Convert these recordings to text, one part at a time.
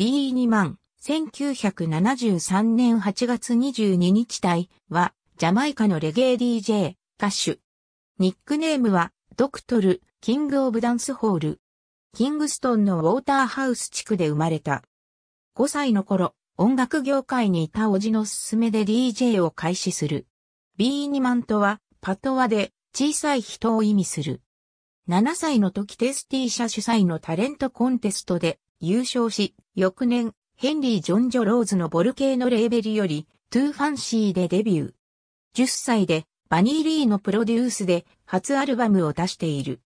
b 2万、1973年8月22日隊は、ジャマイカのレゲエ DJ、歌手。ニックネームは、ドクトル、キング・オブ・ダンスホール。キングストンのウォーターハウス地区で生まれた。5歳の頃、音楽業界にいたおじの勧めで DJ を開始する。b 2万とは、パトワで、小さい人を意味する。7歳の時テスティー社主催のタレントコンテストで優勝し、翌年、ヘンリー・ジョン・ジョローズのボルケーノ・レーベルより、トゥー・ファンシーでデビュー。10歳で、バニー・リーのプロデュースで、初アルバムを出している。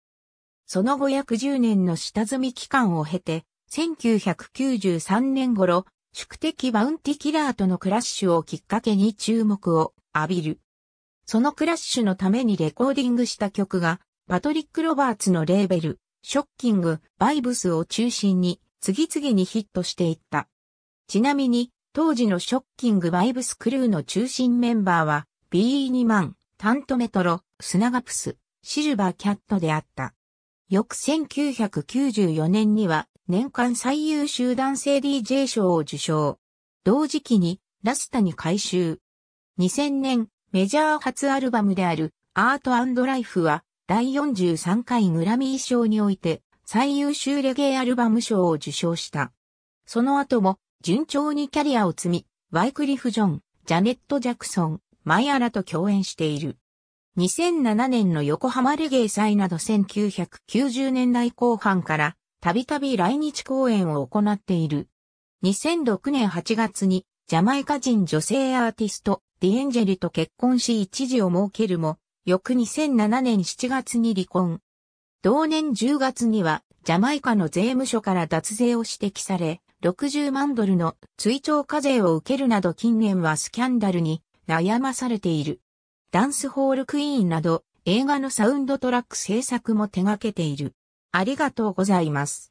その後約10年の下積み期間を経て、1993年頃、宿敵バウンティキラーとのクラッシュをきっかけに注目を浴びる。そのクラッシュのためにレコーディングした曲が、パトリック・ロバーツのレーベル、ショッキング、バイブスを中心に次々にヒットしていった。ちなみに、当時のショッキングバイブスクルーの中心メンバーは、BE2 万、タントメトロ、スナガプス、シルバーキャットであった。翌1994年には、年間最優秀男性 DJ 賞を受賞。同時期に、ラスタに改修。2000年、メジャー初アルバムである、アートライフは、第43回グラミー賞において、最優秀レゲエアルバム賞を受賞した。その後も順調にキャリアを積み、ワイクリフ・ジョン、ジャネット・ジャクソン、マイアラと共演している。2007年の横浜レゲエ祭など1990年代後半からたびたび来日公演を行っている。2006年8月にジャマイカ人女性アーティストディエンジェルと結婚し一時を設けるも、翌2007年7月に離婚。同年10月には、ジャマイカの税務署から脱税を指摘され、60万ドルの追徴課税を受けるなど近年はスキャンダルに悩まされている。ダンスホールクイーンなど映画のサウンドトラック制作も手掛けている。ありがとうございます。